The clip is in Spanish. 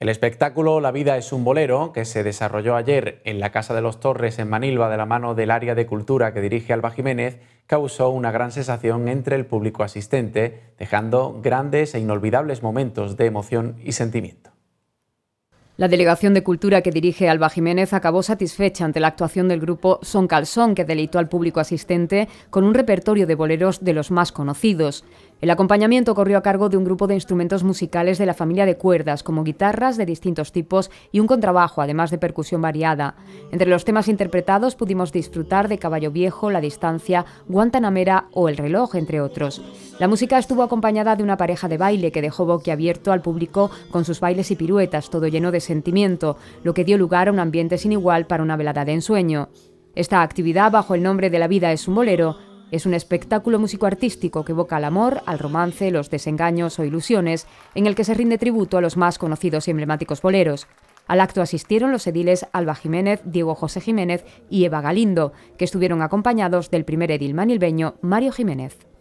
El espectáculo La vida es un bolero, que se desarrolló ayer en la Casa de los Torres en Manilva de la mano del área de cultura que dirige Alba Jiménez, causó una gran sensación entre el público asistente, dejando grandes e inolvidables momentos de emoción y sentimiento. La delegación de cultura que dirige Alba Jiménez acabó satisfecha ante la actuación del grupo Son Calzón, que deleitó al público asistente con un repertorio de boleros de los más conocidos. El acompañamiento corrió a cargo de un grupo de instrumentos musicales de la familia de cuerdas, como guitarras de distintos tipos y un contrabajo, además de percusión variada. Entre los temas interpretados pudimos disfrutar de Caballo Viejo, La Distancia, Guantanamera o El Reloj, entre otros. La música estuvo acompañada de una pareja de baile que dejó boquiabierto al público con sus bailes y piruetas, todo lleno de sentimiento, lo que dio lugar a un ambiente sin igual para una velada de ensueño. Esta actividad, bajo el nombre de La vida es un bolero, es un espectáculo músico-artístico que evoca al amor, al romance, los desengaños o ilusiones, en el que se rinde tributo a los más conocidos y emblemáticos boleros. Al acto asistieron los ediles Alba Jiménez, Diego José Jiménez y Eva Galindo, que estuvieron acompañados del primer edil manilbeño Mario Jiménez.